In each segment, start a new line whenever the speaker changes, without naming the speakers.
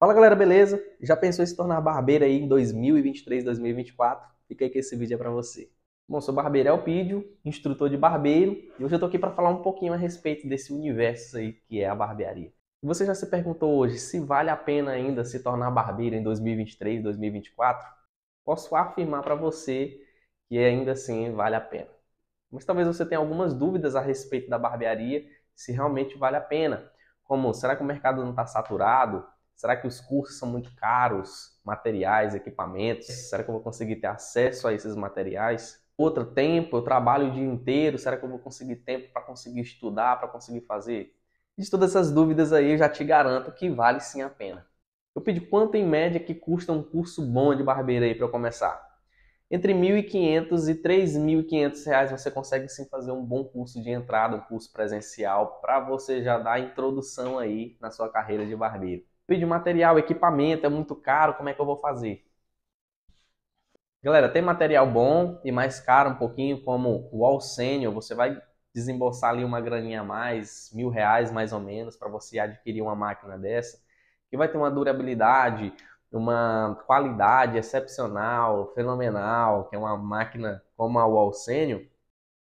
Fala galera, beleza? Já pensou em se tornar barbeiro aí em 2023, 2024? Fica aí que esse vídeo é para você. Bom, sou barbeiro Elpidio, instrutor de barbeiro, e hoje eu tô aqui para falar um pouquinho a respeito desse universo aí que é a barbearia. Você já se perguntou hoje se vale a pena ainda se tornar barbeiro em 2023, 2024? Posso afirmar para você que ainda assim vale a pena. Mas talvez você tenha algumas dúvidas a respeito da barbearia, se realmente vale a pena. Como, será que o mercado não está saturado? Será que os cursos são muito caros? Materiais, equipamentos? É. Será que eu vou conseguir ter acesso a esses materiais? Outro tempo, eu trabalho o dia inteiro, será que eu vou conseguir tempo para conseguir estudar, para conseguir fazer? De todas essas dúvidas aí, eu já te garanto que vale sim a pena. Eu pedi quanto em média que custa um curso bom de barbeiro aí para eu começar. Entre 1.500 e 3.500 reais você consegue sim fazer um bom curso de entrada, um curso presencial, para você já dar a introdução aí na sua carreira de barbeiro. Pedi material, equipamento, é muito caro, como é que eu vou fazer? Galera, tem material bom e mais caro um pouquinho, como o All Senior, você vai desembolsar ali uma graninha a mais, mil reais mais ou menos, para você adquirir uma máquina dessa, que vai ter uma durabilidade, uma qualidade excepcional, fenomenal, que é uma máquina como a All Senior,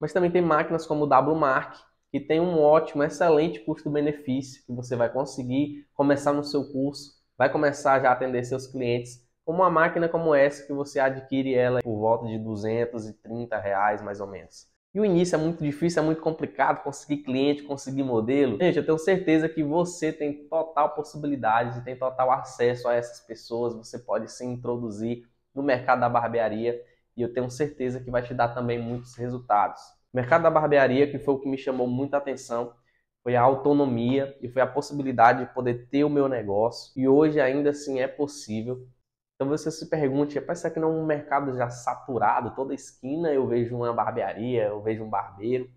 mas também tem máquinas como o W Mark, que tem um ótimo, excelente custo-benefício que você vai conseguir começar no seu curso, vai começar já a atender seus clientes com uma máquina como essa que você adquire ela por volta de 230 reais mais ou menos. E o início é muito difícil, é muito complicado conseguir cliente, conseguir modelo. Gente, eu tenho certeza que você tem total possibilidade, e tem total acesso a essas pessoas, você pode se introduzir no mercado da barbearia e eu tenho certeza que vai te dar também muitos resultados. O mercado da barbearia, que foi o que me chamou muita atenção, foi a autonomia e foi a possibilidade de poder ter o meu negócio. E hoje ainda assim é possível. Então você se pergunte, parece que não é um mercado já saturado, toda esquina eu vejo uma barbearia, eu vejo um barbeiro.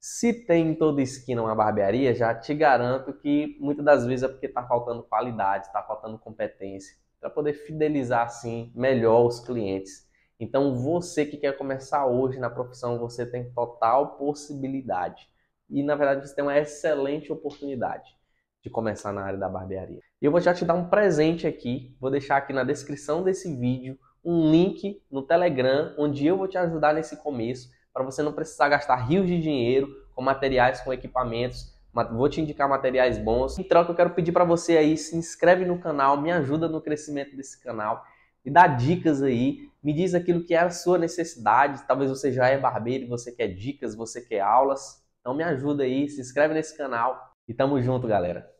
Se tem em toda esquina uma barbearia, já te garanto que muitas das vezes é porque está faltando qualidade, está faltando competência, para poder fidelizar assim melhor os clientes. Então, você que quer começar hoje na profissão, você tem total possibilidade. E, na verdade, você tem uma excelente oportunidade de começar na área da barbearia. E eu vou já te dar um presente aqui, vou deixar aqui na descrição desse vídeo um link no Telegram, onde eu vou te ajudar nesse começo, para você não precisar gastar rios de dinheiro com materiais, com equipamentos. Vou te indicar materiais bons. Em troca, eu quero pedir para você aí, se inscreve no canal, me ajuda no crescimento desse canal me dá dicas aí. Me diz aquilo que é a sua necessidade. Talvez você já é barbeiro e você quer dicas, você quer aulas. Então me ajuda aí, se inscreve nesse canal e tamo junto, galera.